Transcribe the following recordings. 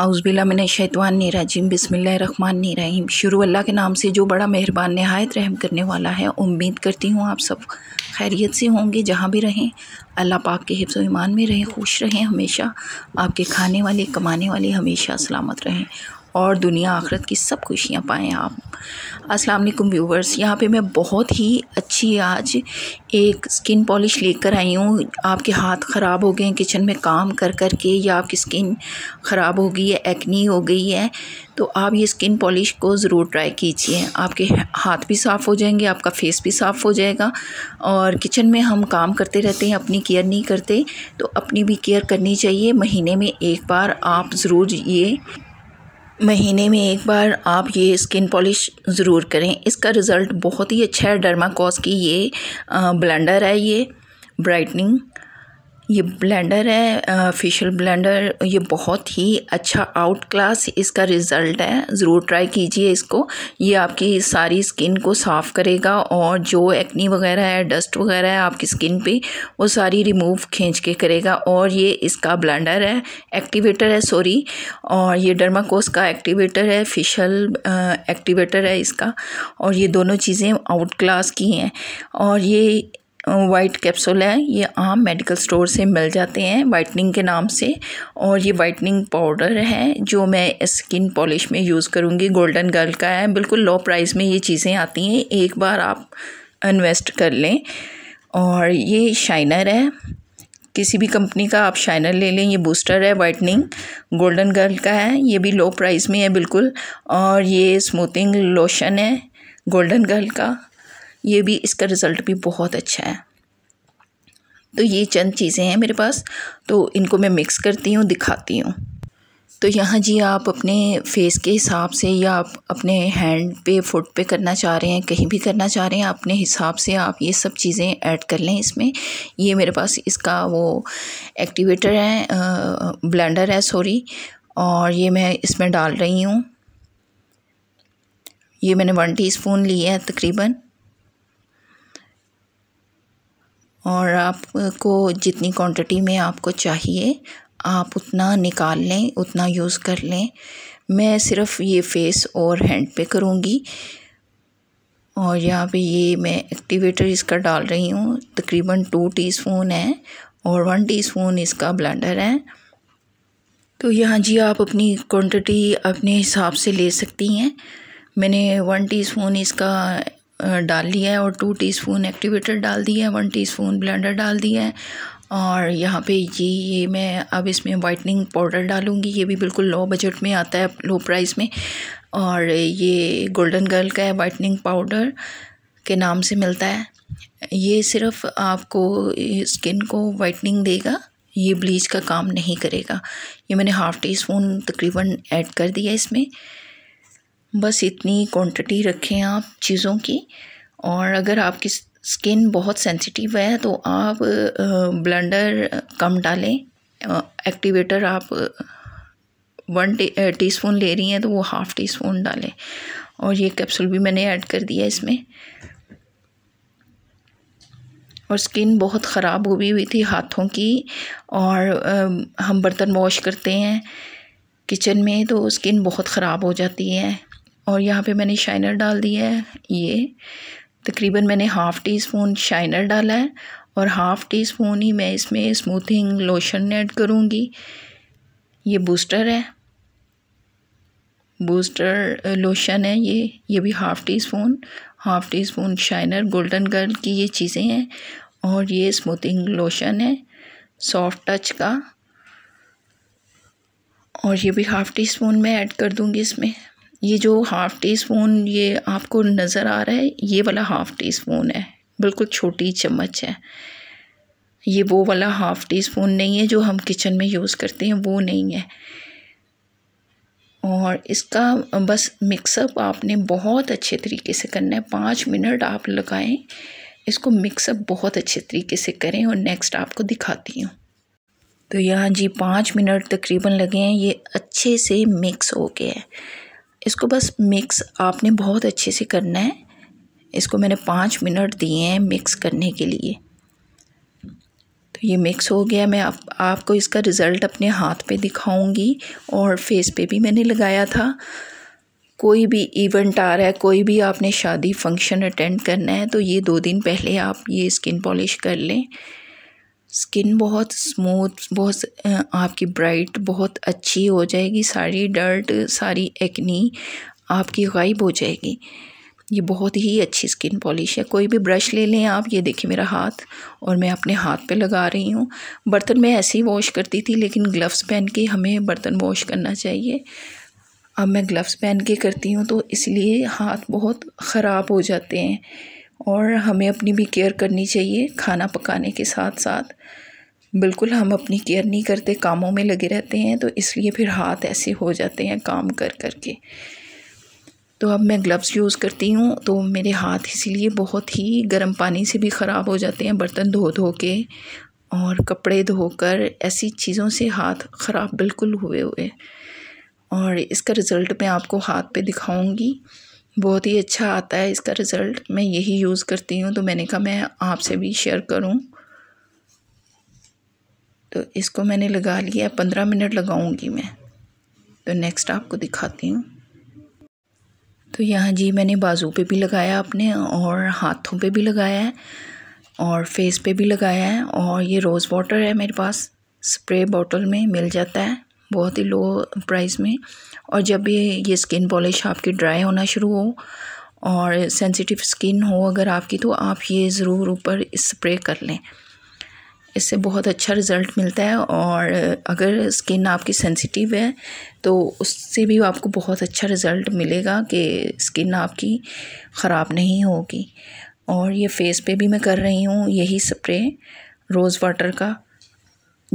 आउज़बिल्लाशैतवानरजीम बसमीम शुरू अल्लाह के नाम से जो बड़ा मेहरबान नहायत रहम करने वाला है उम्मीद करती हूँ आप सब खैरियत से होंगे जहाँ भी रहें अल्लाह पाक के हिफ्ज़ ईमान में रहें खुश रहें हमेशा आपके खाने वाले कमाने वाले हमेशा सलामत रहें और दुनिया आखरत की सब खुशियाँ पाएँ आप अस्सलाम वालेकुम व्यूवर्स यहाँ पे मैं बहुत ही अच्छी आज एक स्किन पॉलिश लेकर आई हूँ आपके हाथ ख़राब हो गए हैं किचन में काम कर कर के या आपकी स्किन ख़राब हो गई है एक्नी हो गई है तो आप ये स्किन पॉलिश को ज़रूर ट्राई कीजिए आपके हाथ भी साफ़ हो जाएंगे आपका फेस भी साफ़ हो जाएगा और किचन में हम काम करते रहते हैं अपनी केयर नहीं करते तो अपनी भी केयर करनी चाहिए महीने में एक बार आप ज़रूर ये महीने में एक बार आप ये स्किन पॉलिश ज़रूर करें इसका रिज़ल्ट बहुत ही अच्छा है डर्माकॉस की ये ब्लेंडर है ये ब्राइटनिंग ये ब्लेंडर है फेशियल ब्लेंडर ये बहुत ही अच्छा आउट क्लास इसका रिज़ल्ट है ज़रूर ट्राई कीजिए इसको ये आपकी सारी स्किन को साफ़ करेगा और जो एक्नी वगैरह है डस्ट वगैरह है आपकी स्किन पे वो सारी रिमूव खींच के करेगा और ये इसका ब्लेंडर है एक्टिवेटर है सॉरी और ये डर्माकोस का एक्टिवेटर है फेशियल एक्टिवेटर है इसका और ये दोनों चीज़ें आउट क्लास की हैं और ये वाइट कैप्सूल है ये आम मेडिकल स्टोर से मिल जाते हैं वाइटनिंग के नाम से और ये वाइटनिंग पाउडर है जो मैं स्किन पॉलिश में यूज़ करूँगी गोल्डन गर्ल का है बिल्कुल लो प्राइस में ये चीज़ें आती हैं एक बार आप इन्वेस्ट कर लें और ये शाइनर है किसी भी कंपनी का आप शाइनर ले लें ये बूस्टर है वाइटनिंग गोल्डन गर्ल का है ये भी लो प्राइस में है बिल्कुल और ये स्मूथिंग लोशन है गोल्डन गर्ल का ये भी इसका रिज़ल्ट भी बहुत अच्छा है तो ये चंद चीज़ें हैं मेरे पास तो इनको मैं मिक्स करती हूँ दिखाती हूँ तो यहाँ जी आप अपने फेस के हिसाब से या आप अपने हैंड पे फुट पे करना चाह रहे हैं कहीं भी करना चाह रहे हैं अपने हिसाब से आप ये सब चीज़ें ऐड कर लें इसमें ये मेरे पास इसका वो एक्टिवेटर है ब्लेंडर है सॉरी और ये मैं इसमें डाल रही हूँ ये मैंने वन टीस्पून लिया है तकरीबन और आपको जितनी क्वांटिटी में आपको चाहिए आप उतना निकाल लें उतना यूज़ कर लें मैं सिर्फ़ ये फ़ेस और हैंड पे करूँगी और यहाँ पे ये मैं एक्टिवेटर इसका डाल रही हूँ तकरीबन टू टीस्पून है और वन टीस्पून इसका ब्लेंडर है तो यहाँ जी आप अपनी क्वांटिटी अपने हिसाब से ले सकती हैं मैंने वन टीस्पून इसका डाल लिया है और टू टीस्पून एक्टिवेटर डाल दिया है वन टीस्पून ब्लेंडर डाल दिया है और यहाँ पे ये ये मैं अब इसमें वाइटनिंग पाउडर डालूँगी ये भी बिल्कुल लो बजट में आता है लो प्राइस में और ये गोल्डन गर्ल का है वाइटनिंग पाउडर के नाम से मिलता है ये सिर्फ आपको स्किन को वाइटनिंग देगा ये ब्लीच का काम नहीं करेगा ये मैंने हाफ़ टी स्पून तकरीबन ऐड कर दिया इसमें बस इतनी क्वांटिटी रखें आप चीज़ों की और अगर आपकी स्किन बहुत सेंसिटिव है तो आप ब्लेंडर कम डालें एक्टिवेटर आप वन टी स्पून ले रही हैं तो वो हाफ़ टी स्पून डालें और ये कैप्सूल भी मैंने ऐड कर दिया इसमें और स्किन बहुत ख़राब हो भी हुई थी हाथों की और हम बर्तन वॉश करते हैं किचन में तो स्किन बहुत ख़राब हो जाती है और यहाँ पे मैंने शाइनर डाल दिया है ये तकरीबन मैंने हाफ़ टी स्पून शाइनर डाला है और हाफ़ टी स्पून ही मैं इसमें स्मूथिंग लोशन ऐड करूँगी ये बूस्टर है बूस्टर लोशन uh, है ये ये भी half teaspoon half teaspoon shiner golden girl की ये चीज़ें हैं और ये स्मूथिंग लोशन है सॉफ्ट टच का और ये भी हाफ़ टी स्पून मैं ऐड कर दूँगी इसमें ये जो हाफ़ टी स्पून ये आपको नज़र आ रहा है ये वाला हाफ़ टी स्पून है बिल्कुल छोटी चम्मच है ये वो वाला हाफ़ टी स्पून नहीं है जो हम किचन में यूज़ करते हैं वो नहीं है और इसका बस मिक्सअप आपने बहुत अच्छे तरीके से करना है पाँच मिनट आप लगाएं इसको मिक्सअप बहुत अच्छे तरीके से करें और नेक्स्ट आपको दिखाती हूँ तो यहाँ जी पाँच मिनट तकरीबन लगे हैं ये अच्छे से मिक्स हो गया है इसको बस मिक्स आपने बहुत अच्छे से करना है इसको मैंने पाँच मिनट दिए हैं मिक्स करने के लिए तो ये मिक्स हो गया मैं आप, आपको इसका रिज़ल्ट अपने हाथ पे दिखाऊंगी और फेस पे भी मैंने लगाया था कोई भी इवेंट आ रहा है कोई भी आपने शादी फंक्शन अटेंड करना है तो ये दो दिन पहले आप ये स्किन पॉलिश कर लें स्किन बहुत स्मूथ बहुत आपकी ब्राइट बहुत अच्छी हो जाएगी सारी डर्ट सारी एक्नी आपकी गायब हो जाएगी ये बहुत ही अच्छी स्किन पॉलिश है कोई भी ब्रश ले लें आप ये देखिए मेरा हाथ और मैं अपने हाथ पे लगा रही हूँ बर्तन मैं ऐसे ही वॉश करती थी लेकिन ग्लव्स पहन के हमें बर्तन वॉश करना चाहिए अब मैं ग्लव्स पहन के करती हूँ तो इसलिए हाथ बहुत ख़राब हो जाते हैं और हमें अपनी भी केयर करनी चाहिए खाना पकाने के साथ साथ बिल्कुल हम अपनी केयर नहीं करते कामों में लगे रहते हैं तो इसलिए फिर हाथ ऐसे हो जाते हैं काम कर कर के तो अब मैं ग्लव्स यूज़ करती हूँ तो मेरे हाथ इसीलिए बहुत ही गर्म पानी से भी ख़राब हो जाते हैं बर्तन धो धो के और कपड़े धोकर ऐसी चीज़ों से हाथ ख़राब बिल्कुल हुए हुए और इसका रिज़ल्ट मैं आपको हाथ पे दिखाऊंगी बहुत ही अच्छा आता है इसका रिज़ल्ट मैं यही यूज़ करती हूँ तो मैंने कहा मैं आपसे भी शेयर करूँ तो इसको मैंने लगा लिया पंद्रह मिनट लगाऊंगी मैं तो नेक्स्ट आपको दिखाती हूँ तो यहाँ जी मैंने बाजू पे भी लगाया अपने और हाथों पे भी लगाया है और फेस पे भी लगाया है और ये रोज़ वाटर है मेरे पास स्प्रे बॉटल में मिल जाता है बहुत ही लो प्राइस में और जब भी ये स्किन पॉलिश आपकी ड्राई होना शुरू हो और सेंसिटिव स्किन हो अगर आपकी तो आप ये ज़रूर ऊपर स्प्रे कर लें इससे बहुत अच्छा रिज़ल्ट मिलता है और अगर स्किन आपकी सेंसिटिव है तो उससे भी आपको बहुत अच्छा रिज़ल्ट मिलेगा कि स्किन आपकी ख़राब नहीं होगी और ये फेस पे भी मैं कर रही हूँ यही स्प्रे रोज़ वाटर का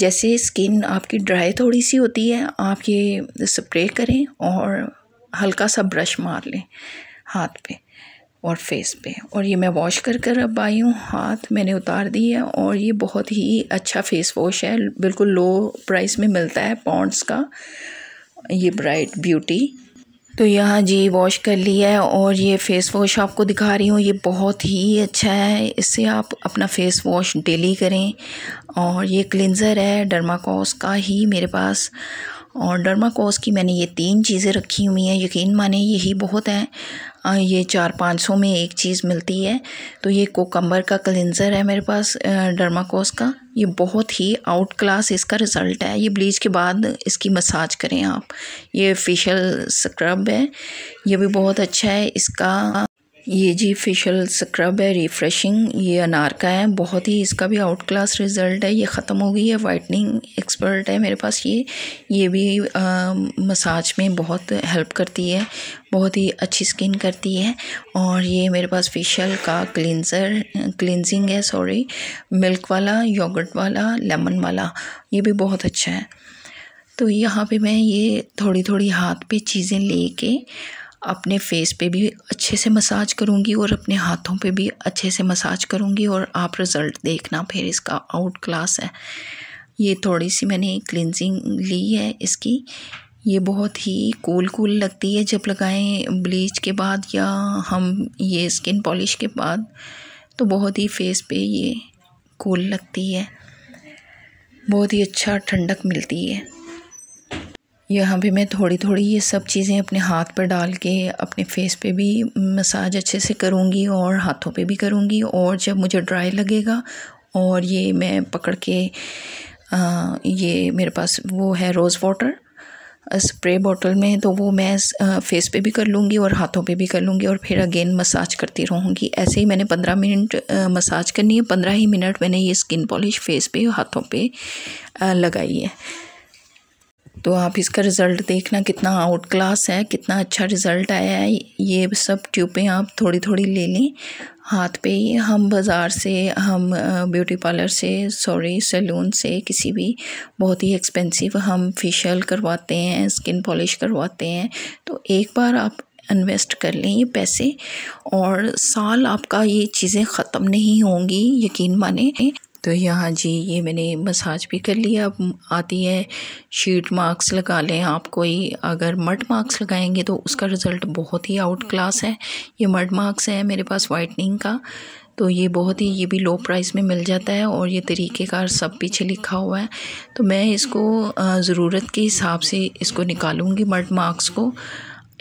जैसे स्किन आपकी ड्राई थोड़ी सी होती है आप ये स्प्रे करें और हल्का सा ब्रश मार लें हाथ पे और फेस पे और ये मैं वॉश कर कर अब आई हूँ हाथ मैंने उतार दी है और ये बहुत ही अच्छा फेस वॉश है बिल्कुल लो प्राइस में मिलता है पॉन्ड्स का ये ब्राइट ब्यूटी तो यहाँ जी वॉश कर लिया है और ये फ़ेस वॉश आपको दिखा रही हूँ ये बहुत ही अच्छा है इससे आप अपना फ़ेस वॉश डेली करें और ये क्लिनज़र है डर्माकोस का ही मेरे पास और डर्माकोस की मैंने ये तीन चीज़ें रखी हुई हैं यकीन माने यही बहुत हैं हाँ, ये चार पाँच सौ में एक चीज़ मिलती है तो ये कोकम्बर का क्लिनज़र है मेरे पास डर्माकोस का ये बहुत ही आउट क्लास इसका रिज़ल्ट है ये ब्लीच के बाद इसकी मसाज करें आप ये फेशियल स्क्रब है ये भी बहुत अच्छा है इसका ये जी फेशियल स्क्रब है रिफ़्रेशिंग ये अनार का है बहुत ही इसका भी आउट क्लास रिज़ल्ट है ये ख़त्म हो गई है वाइटनिंग एक्सपर्ट है मेरे पास ये ये भी आ, मसाज में बहुत हेल्प करती है बहुत ही अच्छी स्किन करती है और ये मेरे पास फेशियल का क्लिनजर क्लिनजिंग है सॉरी मिल्क वाला योगर्ट वाला लेमन वाला ये भी बहुत अच्छा है तो यहाँ पे मैं ये थोड़ी थोड़ी हाथ पे चीज़ें लेके अपने फेस पे भी अच्छे से मसाज करूँगी और अपने हाथों पे भी अच्छे से मसाज करूँगी और आप रिज़ल्ट देखना फिर इसका आउट क्लास है ये थोड़ी सी मैंने क्लिनजिंग ली है इसकी ये बहुत ही कूल कूल लगती है जब लगाएं ब्लीच के बाद या हम ये स्किन पॉलिश के बाद तो बहुत ही फेस पे ये कूल लगती है बहुत ही अच्छा ठंडक मिलती है यहाँ पे मैं थोड़ी थोड़ी ये सब चीज़ें अपने हाथ पर डाल के अपने फेस पे भी मसाज अच्छे से करूँगी और हाथों पे भी करूँगी और जब मुझे ड्राई लगेगा और ये मैं पकड़ के आ, ये मेरे पास वो है रोज़ वाटर स्प्रे बॉटल में तो वो मैं फेस पे भी कर लूँगी और हाथों पे भी कर लूँगी और फिर अगेन मसाज करती रहूँगी ऐसे ही मैंने पंद्रह मिनट मसाज करनी है पंद्रह ही मिनट मैंने ये स्किन पॉलिश फेस पे और हाथों पे लगाई है तो आप इसका रिज़ल्ट देखना कितना आउट क्लास है कितना अच्छा रिज़ल्ट आया है ये सब ट्यूबें आप थोड़ी थोड़ी ले लें हाथ पे ही हम बाज़ार से हम ब्यूटी पार्लर से सॉरी सैलून से किसी भी बहुत ही एक्सपेंसिव हम फेशियल करवाते हैं स्किन पॉलिश करवाते हैं तो एक बार आप इन्वेस्ट कर लें ये पैसे और साल आपका ये चीज़ें ख़त्म नहीं होंगी यकीन माने तो यहाँ जी ये मैंने मसाज भी कर लिया अब आती है शीट मार्क्स लगा लें आप कोई अगर मड मार्क्स लगाएंगे तो उसका रिज़ल्ट बहुत ही आउट क्लास है ये मड मार्क्स है मेरे पास वाइटनिंग का तो ये बहुत ही ये भी लो प्राइस में मिल जाता है और ये तरीक़ेकार सब पीछे लिखा हुआ है तो मैं इसको ज़रूरत के हिसाब से इसको निकालूँगी मड मार्क्स को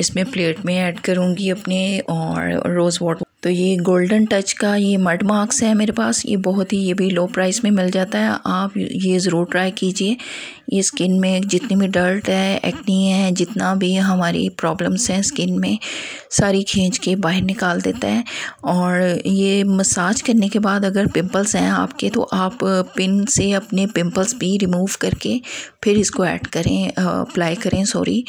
इसमें प्लेट में ऐड करूँगी अपने और रोज़ वाटर तो ये गोल्डन टच का ये मड मार्क्स है मेरे पास ये बहुत ही ये भी लो प्राइस में मिल जाता है आप ये ज़रूर ट्राई कीजिए ये स्किन में जितनी भी डर्ट है एक्नी है जितना भी हमारी प्रॉब्लम्स हैं स्किन में सारी खींच के बाहर निकाल देता है और ये मसाज करने के बाद अगर पिंपल्स हैं आपके तो आप पिन से अपने पिंपल्स भी रिमूव करके फिर इसको ऐड करें अप्लाई करें सॉरी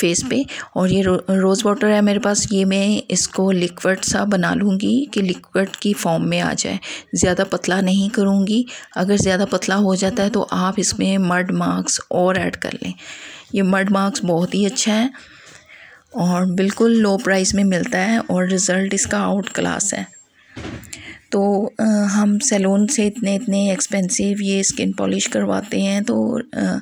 फेस पे और ये रो, रोज़ वाटर है मेरे पास ये मैं इसको लिक्विड सा बना लूँगी कि लिक्विड की फॉर्म में आ जाए ज़्यादा पतला नहीं करूँगी अगर ज़्यादा पतला हो जाता है तो आप इसमें मर्ड माँ मार्क्स और ऐड कर लें ये मड मार्क्स बहुत ही अच्छा है और बिल्कुल लो प्राइस में मिलता है और रिज़ल्ट इसका आउट क्लास है तो आ, हम सैलून से इतने इतने एक्सपेंसिव ये स्किन पॉलिश करवाते हैं तो आ,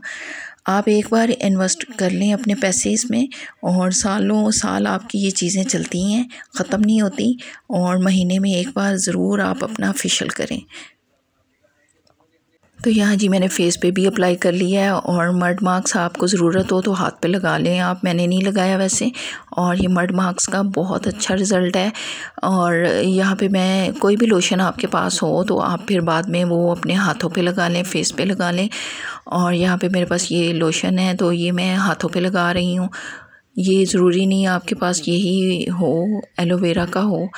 आप एक बार इन्वेस्ट कर लें अपने पैसे इसमें और सालों साल आपकी ये चीज़ें चलती हैं ख़त्म नहीं होती और महीने में एक बार ज़रूर आप अपना फेशियल करें तो यहाँ जी मैंने फेस पे भी अप्लाई कर लिया है और मर्ड मार्क्स आपको ज़रूरत हो तो हाथ पे लगा लें आप मैंने नहीं लगाया वैसे और ये मर्ड मार्क्स का बहुत अच्छा रिज़ल्ट है और यहाँ पे मैं कोई भी लोशन आपके पास हो तो आप फिर बाद में वो अपने हाथों पे लगा लें फेस पे लगा लें और यहाँ पे मेरे पास ये लोशन है तो ये मैं हाथों पर लगा रही हूँ ये ज़रूरी नहीं है आपके पास यही हो एलोवेरा का हो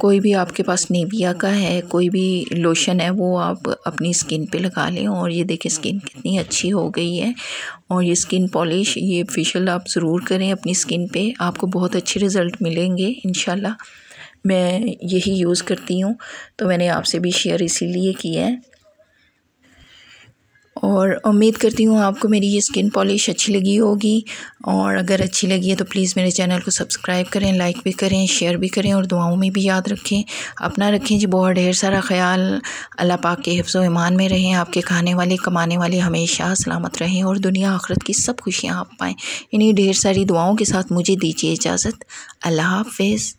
कोई भी आपके पास नेविया का है कोई भी लोशन है वो आप अपनी स्किन पे लगा लें और ये देखें स्किन कितनी अच्छी हो गई है और ये स्किन पॉलिश ये फेशियल आप ज़रूर करें अपनी स्किन पे आपको बहुत अच्छे रिज़ल्ट मिलेंगे इन मैं यही यूज़ करती हूँ तो मैंने आपसे भी शेयर इसीलिए किया है और उम्मीद करती हूँ आपको मेरी ये स्किन पॉलिश अच्छी लगी होगी और अगर अच्छी लगी है तो प्लीज़ मेरे चैनल को सब्सक्राइब करें लाइक भी करें शेयर भी करें और दुआओं में भी याद रखें अपना रखें जी बहुत ढेर सारा ख्याल अल्लाह पाक के हिफ्ज़ ईमान में रहें आपके खाने वाले कमाने वाले हमेशा सलामत रहें और दुनिया आखरत की सब खुशियाँ आप पाएँ इन्हीं ढेर सारी दुआओं के साथ मुझे दीजिए इजाज़त अल्लाह हाफिज़